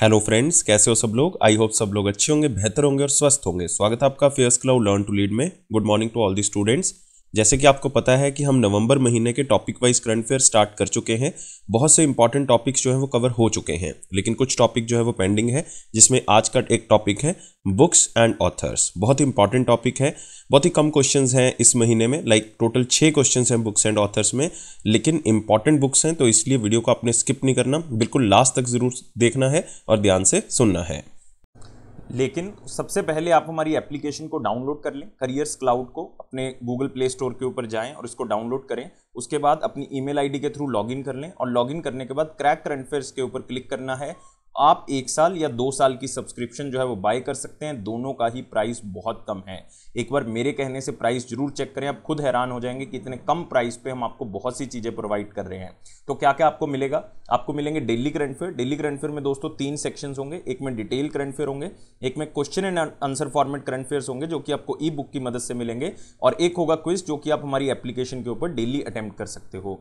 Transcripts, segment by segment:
hello friends कैसे हो सब लोग आई होप सब लोग अच्छे होंगे बेहतर होंगे और स्वस्थ होंगे स्वागत है आपका affairs cloud learn to lead में good morning to all the students जैसे कि आपको पता है कि हम नवंबर महीने के topic wise current affair start कर चुके हैं बहुत से इंपॉर्टेंट टॉपिक्स जो हैं वो कवर हो चुके हैं लेकिन कुछ टॉपिक जो है वो पेंडिंग है जिसमें आज का एक टॉपिक है बुक्स एंड ऑथर्स बहुत ही इंपॉर्टेंट टॉपिक है बहुत ही कम क्वेश्चन हैं इस महीने में लाइक टोटल छः क्वेश्चन हैं बुक्स एंड ऑथर्स में लेकिन इंपॉर्टेंट बुक्स हैं तो इसलिए वीडियो को आपने स्किप नहीं करना बिल्कुल लास्ट तक ज़रूर देखना है और ध्यान से सुनना है लेकिन सबसे पहले आप हमारी एप्लीकेशन को डाउनलोड कर लें करियर्स क्लाउड को अपने गूगल प्ले स्टोर के ऊपर जाएं और इसको डाउनलोड करें उसके बाद अपनी ईमेल आईडी के थ्रू लॉगिन कर लें और लॉगिन करने के बाद क्रैक करंट अफेयर्स के ऊपर क्लिक करना है आप एक साल या दो साल की सब्सक्रिप्शन जो है वो बाय कर सकते हैं दोनों का ही प्राइस बहुत कम है एक बार मेरे कहने से प्राइस जरूर चेक करें आप खुद हैरान हो जाएंगे कि इतने कम प्राइस पे हम आपको बहुत सी चीज़ें प्रोवाइड कर रहे हैं तो क्या क्या आपको मिलेगा आपको मिलेंगे daily current affair daily current affair में दोस्तों तीन सेक्शन होंगे एक में डिटेल करंट फेयर होंगे एक में question and answer format current affair होंगे जो कि आपको ई बुक की मदद से मिलेंगे और एक होगा क्विज जो कि आप हमारी एप्लीकेशन के ऊपर डेली अटैम्प्ट कर सकते हो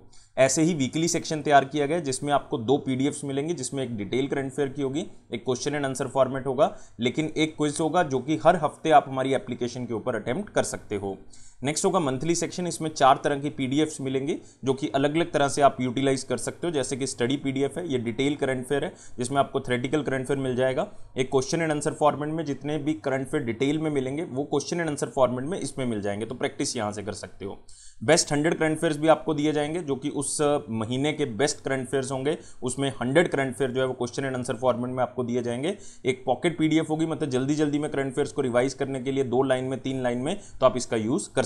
ऐसे ही वीकली सेक्शन तैयार किया गया जिसमें आपको दो पी मिलेंगे जिसमें एक डिटेल करंट फेयर आंसर की होगी एक क्वेश्चन एंड आंसर फॉर्मेट होगा लेकिन एक क्विज होगा जो कि हर हफ्ते आप हमारी एप्लीकेशन के ऊपर अटैम्प्ट कर सकते हो नेक्स्ट होगा मंथली सेक्शन इसमें चार तरह की पीडीएफ्स मिलेंगे जो कि अलग अलग तरह से आप यूटिलाइज कर सकते हो जैसे कि स्टडी पीडीएफ है ये डिटेल करंट अफेयर है जिसमें आपको थ्रेटिकल करंट अफेयर मिल जाएगा एक क्वेश्चन एंड आंसर फॉर्मेट में जितने भी करंट अफेयर डिटेल में मिलेंगे वो क्वेश्चन एंड आंसर फॉर्मेट में इसमें मिल जाएंगे तो प्रैक्टिस यहाँ से कर सकते हो बेस्ट हंड्रेड करंट अफेयर्स भी आपको दिए जाएंगे जो कि उस महीने के बेस्ट करंट फेयर होंगे उसमें हंड्रेड करंट अफेयर जो है वो क्वेश्चन एंड आंसर फॉर्मेट में आपको दिए जाएंगे एक पॉकेट पीडीएफ होगी मतलब जल्दी जल्दी में करंट अफेयर्स को रिवाइज करने के लिए दो लाइन में तीन लाइन में तो आप इसका यूज़ कर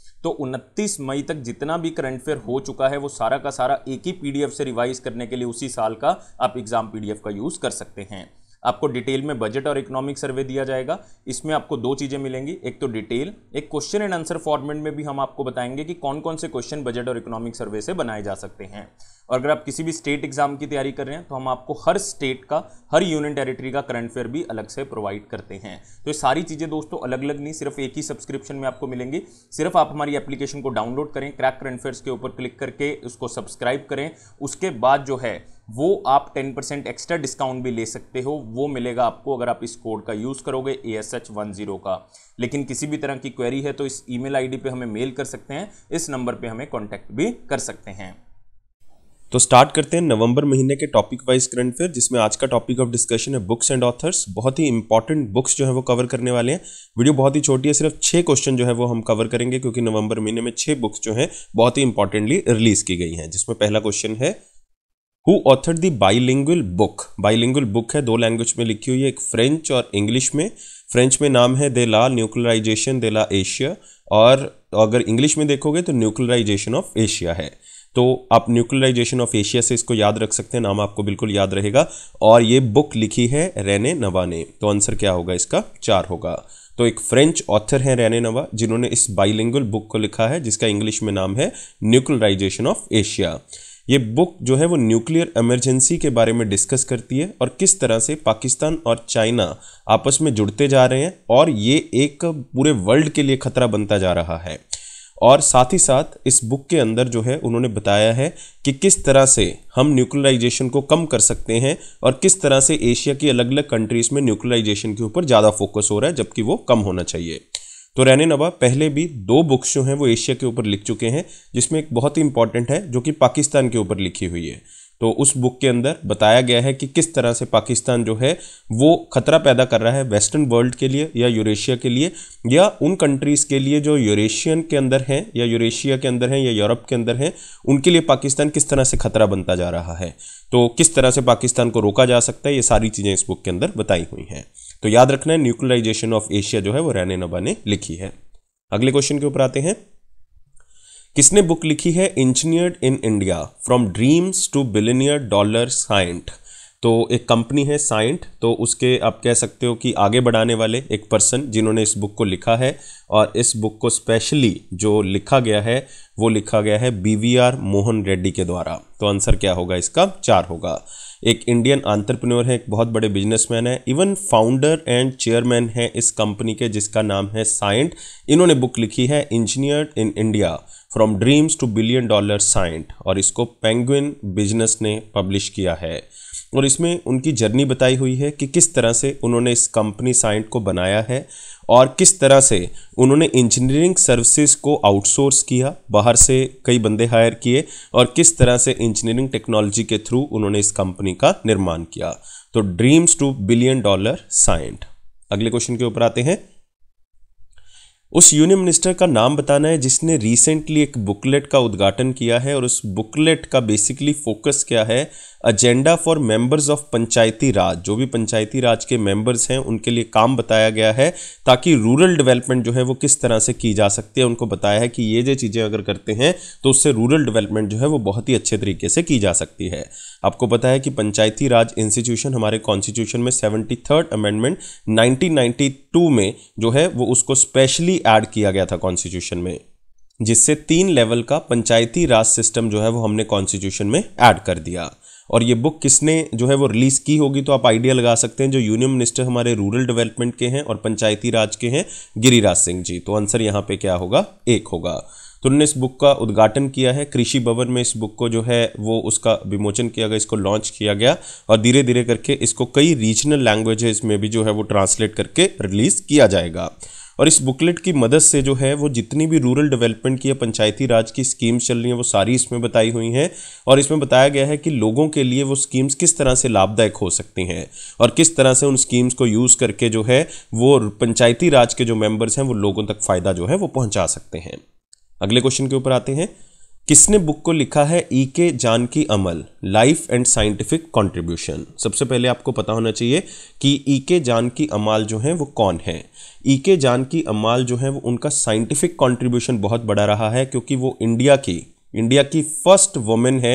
तो 29 मई तक जितना भी करंट अफेयर हो चुका है वो सारा का सारा एक ही पीडीएफ से रिवाइज करने के लिए उसी साल का आप एग्जाम पीडीएफ का यूज़ कर सकते हैं आपको डिटेल में बजट और इकोनॉमिक सर्वे दिया जाएगा इसमें आपको दो चीज़ें मिलेंगी एक तो डिटेल एक क्वेश्चन एंड आंसर फॉर्मेट में भी हम आपको बताएंगे कि कौन कौन से क्वेश्चन बजट और इकोनॉमिक सर्वे से बनाए जा सकते हैं और अगर आप किसी भी स्टेट एग्जाम की तैयारी कर रहे हैं तो हम आपको हर स्टेट का हर यूनियन टेरिटरी का करंट अफेयर भी अलग से प्रोवाइड करते हैं तो ये सारी चीज़ें दोस्तों अलग अलग नहीं सिर्फ एक ही सब्सक्रिप्शन में आपको मिलेंगी सिर्फ आप हमारी एप्लीकेशन को डाउनलोड करें क्रैक करंट अफेयर्स के ऊपर क्लिक करके उसको सब्सक्राइब करें उसके बाद जो है वो आप 10% एक्स्ट्रा डिस्काउंट भी ले सकते हो वो मिलेगा आपको अगर आप इस कोड का यूज़ करोगे A S H one zero का लेकिन किसी भी तरह की क्वेरी है तो इस ईमेल आईडी पे हमें मेल कर सकते हैं इस नंबर पे हमें कॉन्टैक्ट भी कर सकते हैं तो स्टार्ट करते हैं नवंबर महीने के टॉपिक वाइज करंट अफेयर जिसमें आज का टॉपिक ऑफ डिस्कशन है बुक्स एंड ऑथर्स बहुत ही इंपॉर्टेंट बुक्स जो है वो कवर करने वाले हैं वीडियो बहुत ही छोटी है सिर्फ छः क्वेश्चन जो है वो हम कवर करेंगे क्योंकि नवंबर महीने में छः बुक्स जो हैं बहुत ही इंपॉर्टेंटली रिलीज़ की गई हैं जिसमें पहला क्वेश्चन है who author the bilingual book bilingual book है दो लैंग्वेज में लिखी हुई है एक फ्रेंच और इंग्लिश में फ्रेंच में नाम है दे ला न्यूक्लराइजेशन दे ला एशिया और अगर इंग्लिश में देखोगे तो न्यूक्लराइजेशन ऑफ एशिया है तो आप न्यूक्लराइजेशन ऑफ एशिया से इसको याद रख सकते हैं नाम आपको बिल्कुल याद रहेगा और ये बुक लिखी है रेने नवा ने तो आंसर क्या होगा इसका चार होगा तो एक फ्रेंच ऑथर हैं रेने नवा जिन्होंने इस बाइलिंगुअल बुक को लिखा है जिसका इंग्लिश में नाम है न्यूक्लराइजेशन ऑफ एशिया ये बुक जो है वो न्यूक्लियर इमरजेंसी के बारे में डिस्कस करती है और किस तरह से पाकिस्तान और चाइना आपस में जुड़ते जा रहे हैं और ये एक पूरे वर्ल्ड के लिए खतरा बनता जा रहा है और साथ ही साथ इस बुक के अंदर जो है उन्होंने बताया है कि किस तरह से हम न्यूक्लियराइजेशन को कम कर सकते हैं और किस तरह से एशिया की अलग अलग कंट्रीज़ में न्यूक्लियराइजेशन के ऊपर ज़्यादा फोकस हो रहा है जबकि वो कम होना चाहिए तो रैन नवा पहले भी दो बुक्स जो हैं वो एशिया के ऊपर लिख चुके हैं जिसमें एक बहुत ही इंपॉर्टेंट है जो कि पाकिस्तान के ऊपर लिखी हुई है तो उस बुक के अंदर बताया गया है कि किस तरह से पाकिस्तान जो है वो खतरा पैदा कर रहा है वेस्टर्न वर्ल्ड के लिए या यूरेशिया के लिए या उन कंट्रीज़ के लिए जो यूरेशियन के अंदर हैं या यूरेशिया के अंदर हैं या यूरोप के अंदर हैं उनके लिए पाकिस्तान किस तरह से खतरा बनता जा रहा है तो किस तरह से पाकिस्तान को रोका जा सकता है ये सारी चीज़ें इस बुक के अंदर बताई हुई हैं तो याद रखना है न्यूक्लियराइजेशन ऑफ एशिया जो है वो रैने नबा ने लिखी है अगले क्वेश्चन के ऊपर आते हैं किसने बुक लिखी है engineered in India from dreams to billionaire dollar Cyient तो एक कंपनी है साइंट तो उसके आप कह सकते हो कि आगे बढ़ाने वाले एक पर्सन जिन्होंने इस बुक को लिखा है और इस बुक को स्पेशली जो लिखा गया है वो लिखा गया है बीवीआर मोहन रेड्डी के द्वारा तो आंसर क्या होगा इसका चार होगा एक इंडियन आंट्रप्रनोर है एक बहुत बड़े बिजनेसमैन है इवन फाउंडर एंड चेयरमैन है इस कंपनी के जिसका नाम है साइंट इन्होंने बुक लिखी है engineer in India from dreams to billion dollar Cyient और इसको पेंगुइन बिजनेस ने पब्लिश किया है और इसमें उनकी जर्नी बताई हुई है कि किस तरह से उन्होंने इस कंपनी साइंट को बनाया है और किस तरह से उन्होंने इंजीनियरिंग सर्विसेज को आउटसोर्स किया बाहर से कई बंदे हायर किए और किस तरह से इंजीनियरिंग टेक्नोलॉजी के थ्रू उन्होंने इस कंपनी का निर्माण किया तो dreams to billion dollar Cyient अगले क्वेश्चन के ऊपर आते हैं उस यूनियन मिनिस्टर का नाम बताना है जिसने रिसेंटली एक बुकलेट का उद्घाटन किया है और उस बुकलेट का बेसिकली फोकस क्या है agenda for members of Panchayati Raj जो भी पंचायती राज के मेंबर्स हैं उनके लिए काम बताया गया है ताकि रूरल डेवलपमेंट जो है वो किस तरह से की जा सकती है उनको बताया है कि ये जो चीज़ें अगर करते हैं तो उससे रूरल डेवलपमेंट जो है वो बहुत ही अच्छे तरीके से की जा सकती है आपको पता है कि पंचायती राज इंस्टीट्यूशन हमारे कॉन्स्टिट्यूशन में सेवेंटी थर्ड अमेंडमेंट नाइनटीन में जो है वो उसको स्पेशली ऐड किया गया था कॉन्स्टिट्यूशन में जिससे तीन लेवल का पंचायती राज सिस्टम जो है वो हमने कॉन्स्टिट्यूशन में ऐड कर दिया और ये बुक किसने जो है वो रिलीज़ की होगी तो आप आइडिया लगा सकते हैं जो यूनियन मिनिस्टर हमारे रूरल डेवलपमेंट के हैं और पंचायती राज के हैं गिरिराज सिंह जी तो आंसर यहाँ पे क्या होगा एक होगा तो उन्होंने इस बुक का उद्घाटन किया है कृषि भवन में इस बुक को जो है वो उसका विमोचन किया गया इसको लॉन्च किया गया और धीरे धीरे करके इसको कई रीजनल लैंग्वेजेस में भी जो है वो ट्रांसलेट करके रिलीज़ किया जाएगा और इस बुकलेट की मदद से जो है वो जितनी भी रूरल डेवलपमेंट की या पंचायती राज की स्कीम्स चल रही हैं वो सारी इसमें बताई हुई हैं और इसमें बताया गया है कि लोगों के लिए वो स्कीम्स किस तरह से लाभदायक हो सकती हैं और किस तरह से उन स्कीम्स को यूज़ करके जो है वो पंचायती राज के जो मेम्बर्स हैं वो लोगों तक फ़ायदा जो है वो पहुँचा सकते हैं अगले क्वेश्चन के ऊपर आते हैं किसने बुक को लिखा है E K Janaki Ammal life and scientific contribution सबसे पहले आपको पता होना चाहिए कि ई के जानकी अमाल जो हैं वो कौन है ई के जानकी अमाल जो हैं वो उनका साइंटिफिक कंट्रीब्यूशन बहुत बड़ा रहा है क्योंकि वो इंडिया की इंडिया की फर्स्ट वुमेन है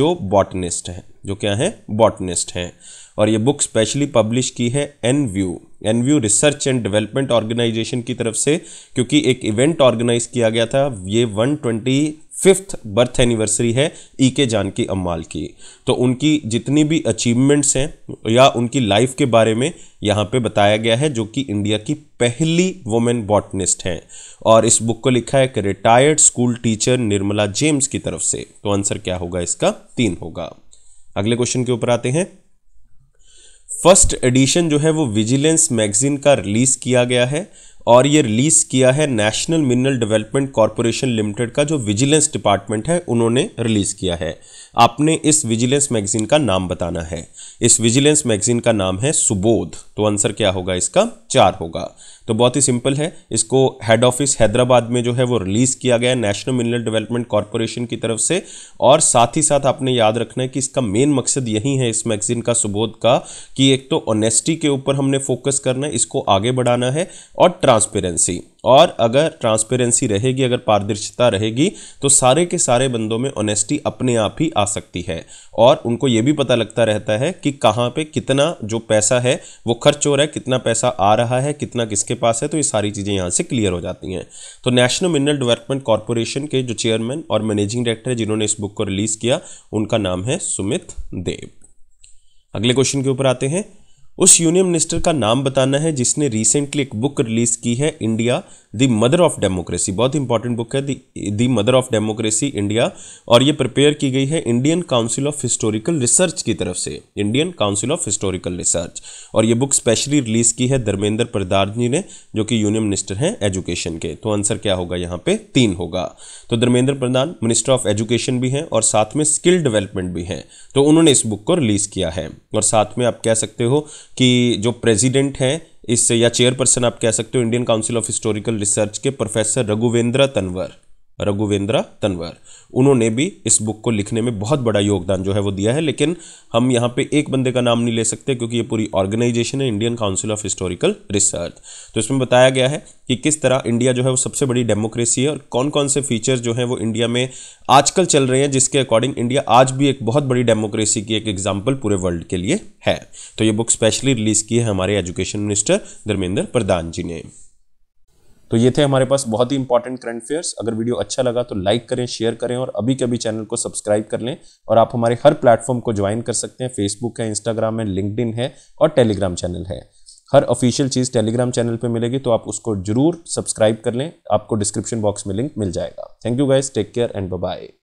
जो बॉटनिस्ट हैं जो क्या हैं बॉटनिस्ट हैं और ये बुक स्पेशली पब्लिश की है एन व्यू एनव्यू रिसर्च एंड डेवलपमेंट ऑर्गेनाइजेशन की तरफ से क्योंकि एक इवेंट ऑर्गेनाइज किया गया था ये one twenty fifth birth anniversary है ई के जानकी अम्माल की तो उनकी जितनी भी अचीवमेंट्स हैं या उनकी लाइफ के बारे में यहाँ पे बताया गया है जो कि इंडिया की पहली वुमेन बॉटनिस्ट हैं और इस बुक को लिखा है एक retired school teacher Nirmala James की तरफ से तो आंसर क्या होगा इसका तीन होगा अगले क्वेश्चन के ऊपर आते हैं फर्स्ट एडिशन जो है वो विजिलेंस मैगजीन का रिलीज़ किया गया है और ये रिलीज़ किया है national mineral development corporation limited का जो विजिलेंस डिपार्टमेंट है उन्होंने रिलीज़ किया है आपने इस विजिलेंस मैगजीन का नाम बताना है इस विजिलेंस मैगजीन का नाम है सुबोध तो आंसर क्या होगा इसका चार होगा तो बहुत ही सिंपल है इसको हेड ऑफिस हैदराबाद में जो है वो रिलीज़ किया गया है नेशनल मिनरल डेवलपमेंट कॉरपोरेशन की तरफ से और साथ ही साथ आपने याद रखना है कि इसका मेन मकसद यही है इस मैगजीन का सुबोध का कि एक तो ऑनेस्टी के ऊपर हमने फोकस करना है इसको आगे बढ़ाना है और ट्रांसपेरेंसी और अगर ट्रांसपेरेंसी रहेगी अगर पारदर्शिता रहेगी तो सारे के सारे बंदों में ऑनेस्टी अपने आप ही आ सकती है और उनको ये भी पता लगता रहता है कि कहाँ पे कितना जो पैसा है वो खर्च हो रहा है कितना पैसा आ रहा है कितना किसके पास है तो ये सारी चीज़ें यहाँ से क्लियर हो जाती हैं तो नेशनल मिनरल डेवलपमेंट कॉरपोरेशन के जो चेयरमैन और मैनेजिंग डायरेक्टर है जिन्होंने इस बुक को रिलीज़ किया उनका नाम है सुमित देव अगले क्वेश्चन के ऊपर आते हैं उस यूनियन मिनिस्टर का नाम बताना है जिसने रिसेंटली एक बुक रिलीज की है India the mother of democracy बहुत इंपॉर्टेंट बुक है the mother of democracy India और ये प्रिपेयर की गई है Indian council of historical research की तरफ से Indian council of historical research और ये बुक स्पेशली रिलीज की है धर्मेंद्र प्रधान जी ने जो कि यूनियन मिनिस्टर हैं एजुकेशन के तो आंसर क्या होगा यहाँ पे तीन होगा तो Dharmendra Pradhan minister of education भी हैं और साथ में स्किल डेवलपमेंट भी हैं तो उन्होंने इस बुक को रिलीज किया है और साथ में आप कह सकते हो कि जो प्रेसिडेंट हैं इससे या चेयरपर्सन आप कह सकते हो Indian council of historical research के प्रोफेसर रघुवेंद्र तनवर रघुवेंद्रा तनवर उन्होंने भी इस बुक को लिखने में बहुत बड़ा योगदान जो है वो दिया है लेकिन हम यहाँ पे एक बंदे का नाम नहीं ले सकते क्योंकि ये पूरी ऑर्गेनाइजेशन है Indian council of historical research तो इसमें बताया गया है कि किस तरह इंडिया जो है वो सबसे बड़ी डेमोक्रेसी है और कौन कौन से फीचर्स जो हैं वो इंडिया में आजकल चल रहे हैं जिसके अकॉर्डिंग इंडिया आज भी एक बहुत बड़ी डेमोक्रेसी की एक एग्जाम्पल पूरे वर्ल्ड के लिए है तो ये बुक स्पेशली रिलीज़ की है हमारे एजुकेशन मिनिस्टर धर्मेंद्र प्रधान जी ने तो ये थे हमारे पास बहुत ही इंपॉर्टेंट करंट अफेयर्स अगर वीडियो अच्छा लगा तो लाइक करें शेयर करें और अभी के अभी चैनल को सब्सक्राइब कर लें और आप हमारे हर प्लेटफॉर्म को ज्वाइन कर सकते हैं फेसबुक है इंस्टाग्राम है लिंकड है और टेलीग्राम चैनल है हर ऑफिशियल चीज़ टेलीग्राम चैनल पर मिलेगी तो आप उसको जरूर सब्सक्राइब कर लें आपको डिस्क्रिप्शन बॉक्स में लिंक मिल जाएगा thank you guys take care and bye